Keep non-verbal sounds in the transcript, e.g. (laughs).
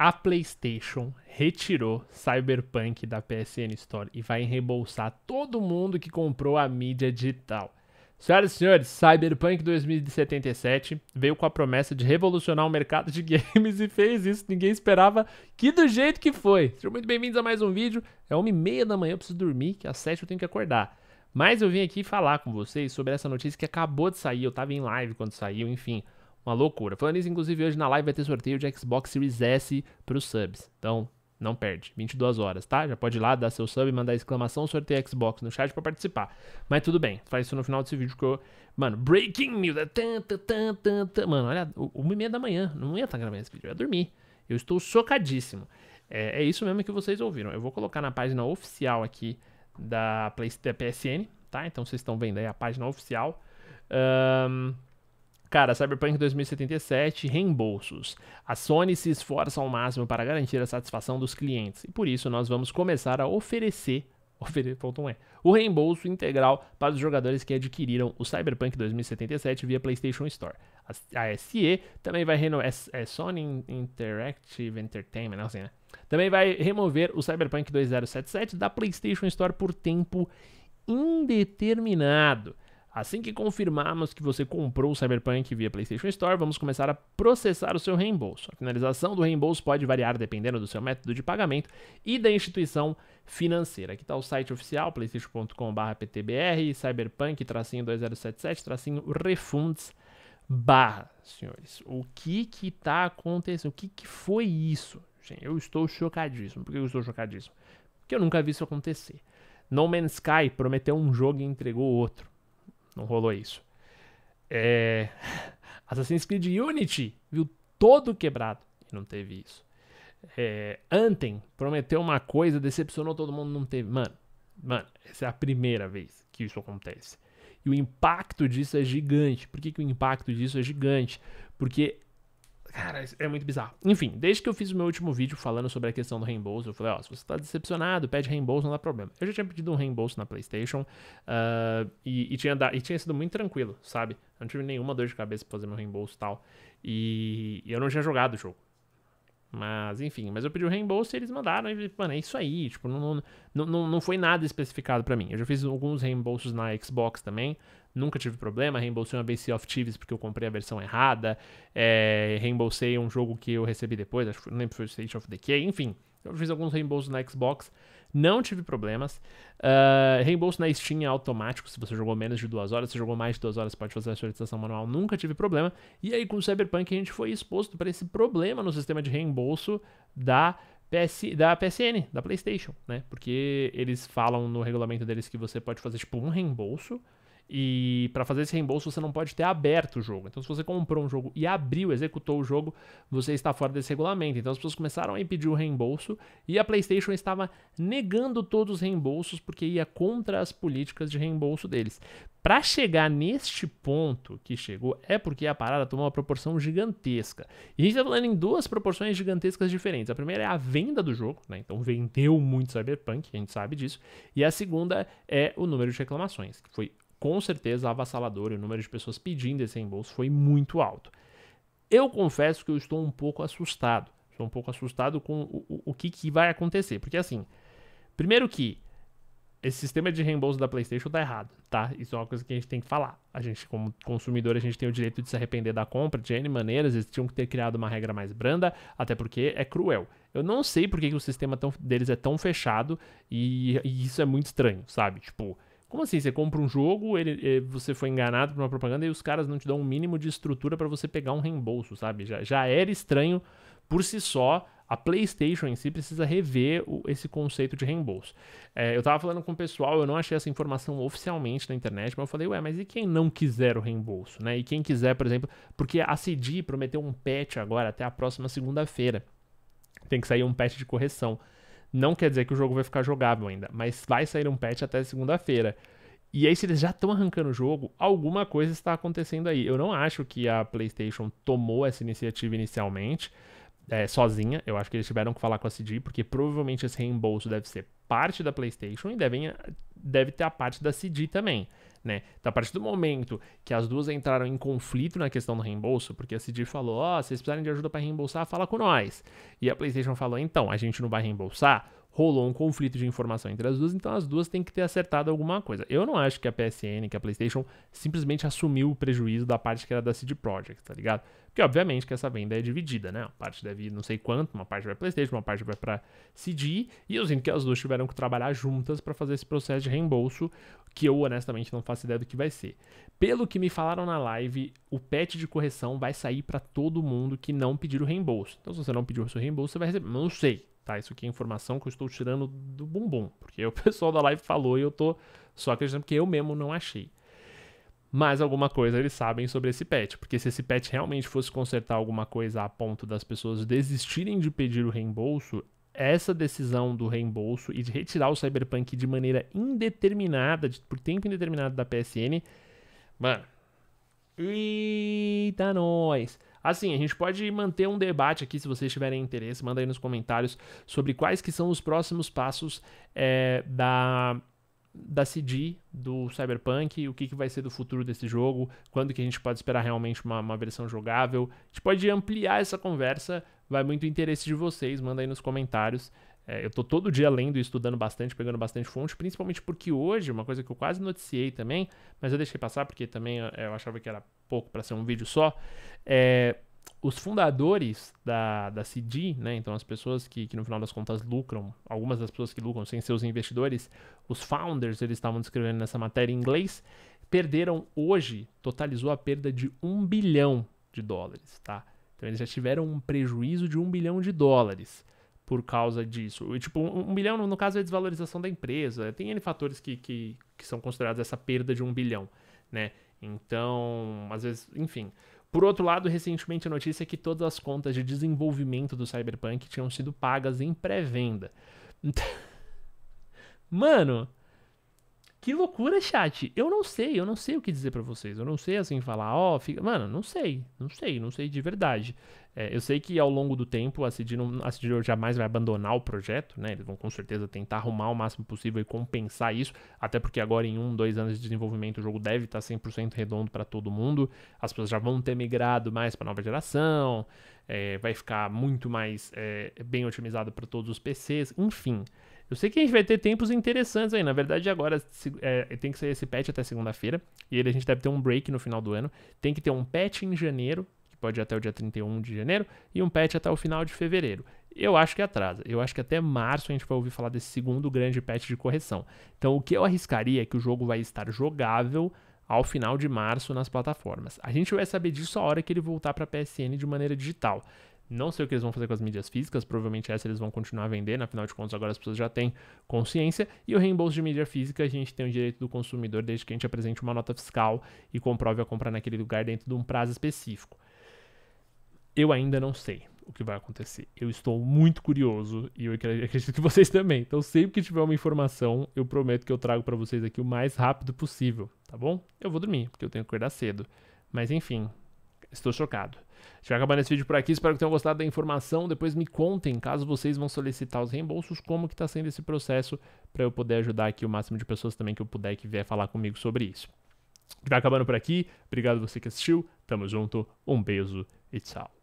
A PlayStation retirou Cyberpunk da PSN Store e vai reembolsar todo mundo que comprou a mídia digital. Senhoras e senhores, Cyberpunk 2077 veio com a promessa de revolucionar o mercado de (laughs) games e fez isso. Ninguém esperava que do jeito que foi. Sejam muito bem-vindos a mais um vídeo. É uma e meia da manhã, eu preciso dormir, que às sete eu tenho que acordar. Mas eu vim aqui falar com vocês sobre essa notícia que acabou de sair. Eu estava em live quando saiu, enfim. Uma loucura. Falando nisso, inclusive, hoje na live vai ter sorteio de Xbox Series S pros subs. Então, não perde. 22 horas, tá? Já pode ir lá, dar seu sub, mandar exclamação, sorteio Xbox no chat para participar. Mas tudo bem, faz isso no final desse vídeo que eu... Mano, breaking news. É Mano, olha, uma e meia da manhã. Não ia estar tá gravando esse vídeo, eu ia dormir. Eu estou chocadíssimo. É, é, isso mesmo que vocês ouviram. Eu vou colocar na página oficial aqui da, PlayStation, PSN, tá? Então vocês estão vendo aí a página oficial. Um, Cara, Cyberpunk 2077, reembolsos. A Sony se esforça ao máximo para garantir a satisfação dos clientes e por isso nós vamos começar a oferecer (laughs) um é, o reembolso integral para os jogadores que adquiriram o Cyberpunk 2077 via PlayStation Store. A, a SE também vai renovar. É, é Sony Interactive Entertainment, né, assim, né? Também vai remover o Cyberpunk 2077 da PlayStation Store por tempo indeterminado. Assim que confirmarmos que você comprou o Cyberpunk via PlayStation Store, vamos começar a processar o seu reembolso. A finalização do reembolso pode variar dependendo do seu método de pagamento e da instituição financeira. Aqui está o site oficial, playstation.com/ptbr, cyberpunk-2077-refunds barra, senhores. O que que tá acontecendo? O que que foi isso? Gente, eu estou chocadíssimo. Por que eu estou chocadíssimo? Porque eu nunca vi isso acontecer. No Man's Sky prometeu um jogo e entregou outro não rolou isso. É... (laughs) Assassin's Creed Unity viu todo quebrado e não teve isso. É... prometeu uma coisa, decepcionou todo mundo, não teve. Mano, mano, essa é a primeira vez que isso acontece. E o impacto disso é gigante. Por que, que o impacto disso é gigante? Porque Cara, é muito bizarro. Enfim, desde que eu fiz o meu último vídeo falando sobre a questão do reembolso, eu falei, ó, se você tá decepcionado, pede reembolso, não dá problema. Eu já tinha pedido um reembolso na PlayStation uh, e, e, tinha da, e tinha sido muito tranquilo, sabe? Eu não tive nenhuma dor de cabeça pra fazer meu reembolso e tal. e eu não tinha jogado o jogo. Mas, enfim, mas eu pedi o reembolso e eles mandaram. E, mano, é isso aí. Tipo, não, não, não, não foi nada especificado para mim. Eu já fiz alguns reembolsos na Xbox também. Nunca tive problema. Reembolsei uma vez of Thieves porque eu comprei a versão errada. É, reembolsei um jogo que eu recebi depois. Acho que não lembro se foi State of Decay. Enfim, eu fiz alguns reembolsos na Xbox, não tive problemas. Uh, reembolso na Steam é automático, se você jogou menos de duas horas, se jogou mais de duas horas, pode fazer a solicitação manual, nunca tive problema. E aí com o Cyberpunk a gente foi exposto para esse problema no sistema de reembolso da PS, da PSN, da PlayStation, né? Porque eles falam no regulamento deles que você pode fazer tipo um reembolso e para fazer esse reembolso você não pode ter aberto o jogo. Então, se você comprou um jogo e abriu, executou o jogo, você está fora desse regulamento. Então, as pessoas começaram a pedir o reembolso e a PlayStation estava negando todos os reembolsos porque ia contra as políticas de reembolso deles. Para chegar neste ponto que chegou, é porque a parada tomou uma proporção gigantesca. E a gente está falando em duas proporções gigantescas diferentes. A primeira é a venda do jogo, né? então vendeu muito Cyberpunk, a gente sabe disso. E a segunda é o número de reclamações, que foi com certeza avassalador e o número de pessoas pedindo esse reembolso foi muito alto. Eu confesso que eu estou um pouco assustado. Estou um pouco assustado com o, o, o que, que vai acontecer. Porque, assim, primeiro que esse sistema de reembolso da PlayStation tá errado, tá? Isso é uma coisa que a gente tem que falar. A gente, como consumidor, a gente tem o direito de se arrepender da compra de N maneiras. Eles tinham que ter criado uma regra mais branda, até porque é cruel. Eu não sei porque que o sistema tão, deles é tão fechado e, e isso é muito estranho, sabe? Tipo, como assim? Você compra um jogo, ele, você foi enganado por uma propaganda e os caras não te dão um mínimo de estrutura para você pegar um reembolso, sabe? Já, já era estranho por si só. A PlayStation em si precisa rever o, esse conceito de reembolso. É, eu tava falando com o pessoal, eu não achei essa informação oficialmente na internet, mas eu falei, ué, mas e quem não quiser o reembolso, né? E quem quiser, por exemplo, porque a CD prometeu um patch agora até a próxima segunda-feira. Tem que sair um patch de correção. Não quer dizer que o jogo vai ficar jogável ainda, mas vai sair um patch até segunda-feira. E aí, se eles já estão arrancando o jogo, alguma coisa está acontecendo aí. Eu não acho que a PlayStation tomou essa iniciativa inicialmente é, sozinha. Eu acho que eles tiveram que falar com a CD, porque provavelmente esse reembolso deve ser parte da PlayStation e devem, ah, deve ter a parte da CD também né? Então, a partir do momento que as duas entraram em conflito na questão do reembolso, porque a CD falou, ó, oh, vocês precisarem de ajuda para reembolsar, fala com nós. E a PlayStation falou, então, a gente não vai reembolsar rolou um conflito de informação entre as duas, então as duas têm que ter acertado alguma coisa. Eu não acho que a PSN, que a PlayStation, simplesmente assumiu o prejuízo da parte que era da CD Projekt, tá ligado? Porque, obviamente, que essa venda é dividida, né? Uma parte deve ir não sei quanto, uma parte vai pra PlayStation, uma parte vai pra CD, e eu sinto que as duas tiveram que trabalhar juntas para fazer esse processo de reembolso, que eu honestamente não faço ideia do que vai ser. Pelo que me falaram na live, o patch de correção vai sair para todo mundo que não pedir o reembolso. Então, se você não pediu o seu reembolso, você vai receber. Não sei, Tá, isso aqui é informação que eu estou tirando do bumbum, porque o (laughs) pessoal da live falou e eu tô só acreditando que eu mesmo não achei. Mas alguma coisa eles sabem sobre esse patch, porque se esse patch realmente fosse consertar alguma coisa a ponto das pessoas desistirem de pedir o reembolso, essa decisão do reembolso e de retirar o Cyberpunk de maneira indeterminada, de, por tempo indeterminado da PSN, mano. Eita, nós! Assim, a gente pode manter um debate aqui, se vocês tiverem interesse, manda aí nos comentários sobre quais que são os próximos passos é, da da CD, do Cyberpunk, o que, que vai ser do futuro desse jogo, quando que a gente pode esperar realmente uma, uma versão jogável. A gente pode ampliar essa conversa, vai muito interesse de vocês, manda aí nos comentários. É, eu estou todo dia lendo e estudando bastante, pegando bastante fonte, principalmente porque hoje, uma coisa que eu quase noticiei também, mas eu deixei passar porque também eu, eu achava que era pouco para ser um vídeo só, é, os fundadores da, da CD, né, então as pessoas que, que no final das contas lucram, algumas das pessoas que lucram sem seus investidores, os founders, eles estavam descrevendo nessa matéria em inglês, perderam hoje, totalizou a perda de um bilhão de dólares, tá? Então eles já tiveram um prejuízo de um bilhão de dólares por causa disso. E, tipo, um, bilhão, no caso, é desvalorização da empresa. Tem N fatores que, que, que são considerados essa perda de um bilhão, né? Então, às vezes, enfim. Por outro lado, recentemente a notícia é que todas as contas de desenvolvimento do Cyberpunk tinham sido pagas em pré-venda. (laughs) Então, mano, que loucura, chat. Eu não sei, eu não sei o que dizer para vocês. Eu não sei assim falar, ó, oh, fica... mano, não sei, não sei, não sei de verdade. É, eu sei que ao longo do tempo a CD, não, a CD jamais vai abandonar o projeto, né? Eles vão com certeza tentar arrumar o máximo possível e compensar isso, até porque agora em um, dois anos de desenvolvimento o jogo deve tá estar 100% redondo para todo mundo. As pessoas já vão ter migrado mais para nova geração, é, vai ficar muito mais é, bem otimizado para todos os PCs, enfim. Eu sei que a gente vai ter tempos interessantes aí. Na verdade, agora é, tem que sair esse patch até segunda-feira. E ele a gente deve ter um break no final do ano. Tem que ter um patch em janeiro, que pode ir até o dia 31 de janeiro, e um patch até o final de fevereiro. Eu acho que atrasa. Eu acho que até março a gente vai ouvir falar desse segundo grande patch de correção. Então, o que eu arriscaria é que o jogo vai estar jogável ao final de março nas plataformas. A gente vai saber disso a hora que ele voltar para a PSN de maneira digital. Não sei o que eles vão fazer com as mídias físicas, provavelmente essa eles vão continuar a vender, né? afinal de contas agora as pessoas já têm consciência. E o reembolso de mídia física, a gente tem o direito do consumidor desde que a gente apresente uma nota fiscal e comprove a compra naquele lugar dentro de um prazo específico. Eu ainda não sei o que vai acontecer. Eu estou muito curioso e eu acredito que vocês também. Então, sempre que tiver uma informação, eu prometo que eu trago para vocês aqui o mais rápido possível, tá bom? Eu vou dormir, porque eu tenho que acordar cedo. Mas enfim, estou chocado. A gente vai acabando esse vídeo por aqui, espero que tenham gostado da informação. Depois me contem, caso vocês vão solicitar os reembolsos, como que está sendo esse processo para eu poder ajudar aqui o máximo de pessoas também que eu puder que vier falar comigo sobre isso. Vai acabando por aqui, obrigado você que assistiu, tamo junto, um beijo e tchau.